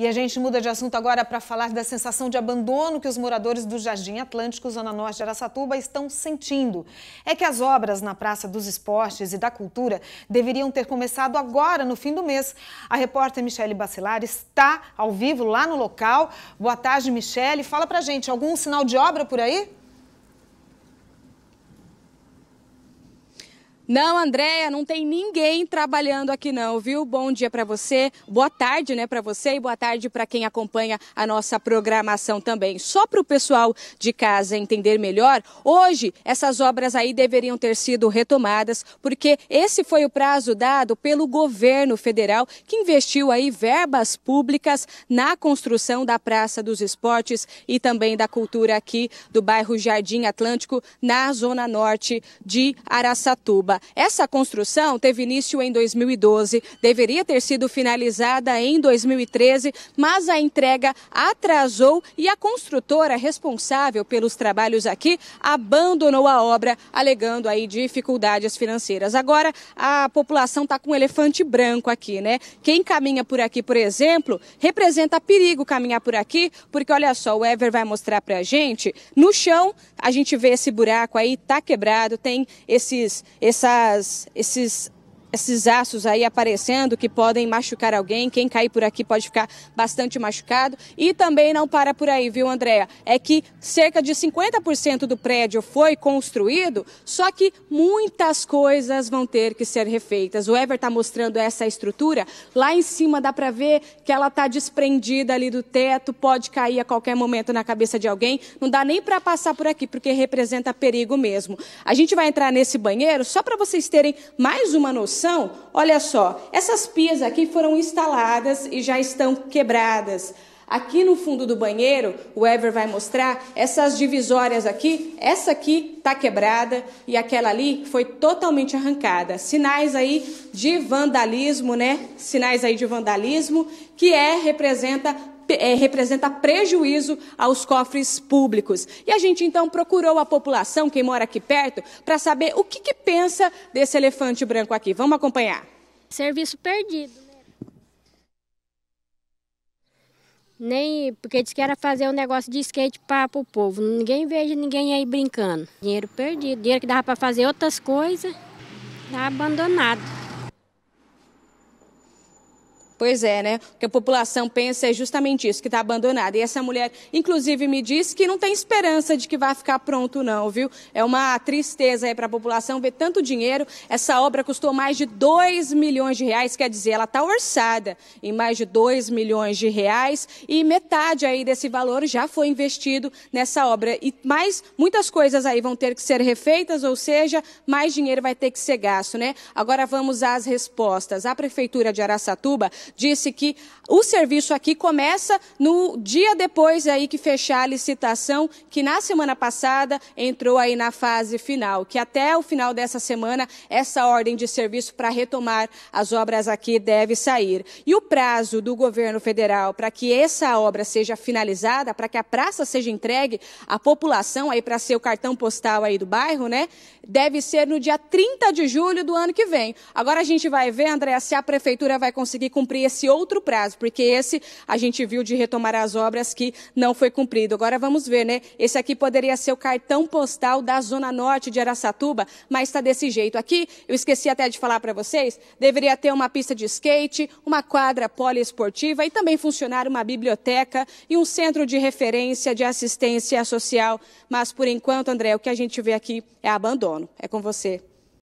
E a gente muda de assunto agora para falar da sensação de abandono que os moradores do Jardim Atlântico, Zona Norte de Aracatuba, estão sentindo. É que as obras na Praça dos Esportes e da Cultura deveriam ter começado agora, no fim do mês. A repórter Michele Bacelar está ao vivo lá no local. Boa tarde, Michele. Fala para gente, algum sinal de obra por aí? Não, Andréia, não tem ninguém trabalhando aqui não, viu? Bom dia para você, boa tarde, né, para você e boa tarde para quem acompanha a nossa programação também. Só para o pessoal de casa entender melhor, hoje essas obras aí deveriam ter sido retomadas, porque esse foi o prazo dado pelo governo federal que investiu aí verbas públicas na construção da Praça dos Esportes e também da cultura aqui do bairro Jardim Atlântico, na zona norte de Araçatuba. Essa construção teve início em 2012, deveria ter sido finalizada em 2013, mas a entrega atrasou e a construtora responsável pelos trabalhos aqui abandonou a obra, alegando aí dificuldades financeiras. Agora a população está com um elefante branco aqui, né? Quem caminha por aqui, por exemplo, representa perigo caminhar por aqui, porque olha só, o Ever vai mostrar para a gente. No chão a gente vê esse buraco aí, tá quebrado, tem esses essa essas, esses esses aços aí aparecendo que podem machucar alguém. Quem cair por aqui pode ficar bastante machucado. E também não para por aí, viu, Andréa? É que cerca de 50% do prédio foi construído, só que muitas coisas vão ter que ser refeitas. O Ever está mostrando essa estrutura. Lá em cima dá para ver que ela está desprendida ali do teto, pode cair a qualquer momento na cabeça de alguém. Não dá nem para passar por aqui, porque representa perigo mesmo. A gente vai entrar nesse banheiro só para vocês terem mais uma noção construção, olha só, essas pias aqui foram instaladas e já estão quebradas. Aqui no fundo do banheiro, o Ever vai mostrar essas divisórias aqui. Essa aqui está quebrada e aquela ali foi totalmente arrancada. Sinais aí de vandalismo, né? Sinais aí de vandalismo que é representa é, representa prejuízo aos cofres públicos. E a gente então procurou a população, quem mora aqui perto, para saber o que, que pensa desse elefante branco aqui. Vamos acompanhar. Serviço perdido. Né? Nem porque disse que era fazer um negócio de skate para o povo. Ninguém veja ninguém aí brincando. Dinheiro perdido, dinheiro que dava para fazer outras coisas, está abandonado. Pois é, né? O que a população pensa é justamente isso, que está abandonada. E essa mulher, inclusive, me disse que não tem esperança de que vai ficar pronto, não, viu? É uma tristeza aí para a população ver tanto dinheiro. Essa obra custou mais de 2 milhões de reais, quer dizer, ela está orçada em mais de 2 milhões de reais e metade aí desse valor já foi investido nessa obra. E mais muitas coisas aí vão ter que ser refeitas, ou seja, mais dinheiro vai ter que ser gasto, né? Agora vamos às respostas. A prefeitura de Araçatuba disse que o serviço aqui começa no dia depois aí que fechar a licitação, que na semana passada entrou aí na fase final, que até o final dessa semana essa ordem de serviço para retomar as obras aqui deve sair. E o prazo do governo federal para que essa obra seja finalizada, para que a praça seja entregue à população aí para ser o cartão postal aí do bairro, né? Deve ser no dia 30 de julho do ano que vem. Agora a gente vai ver, André, se a prefeitura vai conseguir cumprir cumprir esse outro prazo, porque esse a gente viu de retomar as obras que não foi cumprido. Agora vamos ver, né? Esse aqui poderia ser o cartão postal da Zona Norte de Araçatuba, mas está desse jeito. Aqui, eu esqueci até de falar para vocês, deveria ter uma pista de skate, uma quadra poliesportiva e também funcionar uma biblioteca e um centro de referência de assistência social. Mas, por enquanto, André, o que a gente vê aqui é abandono. É com você.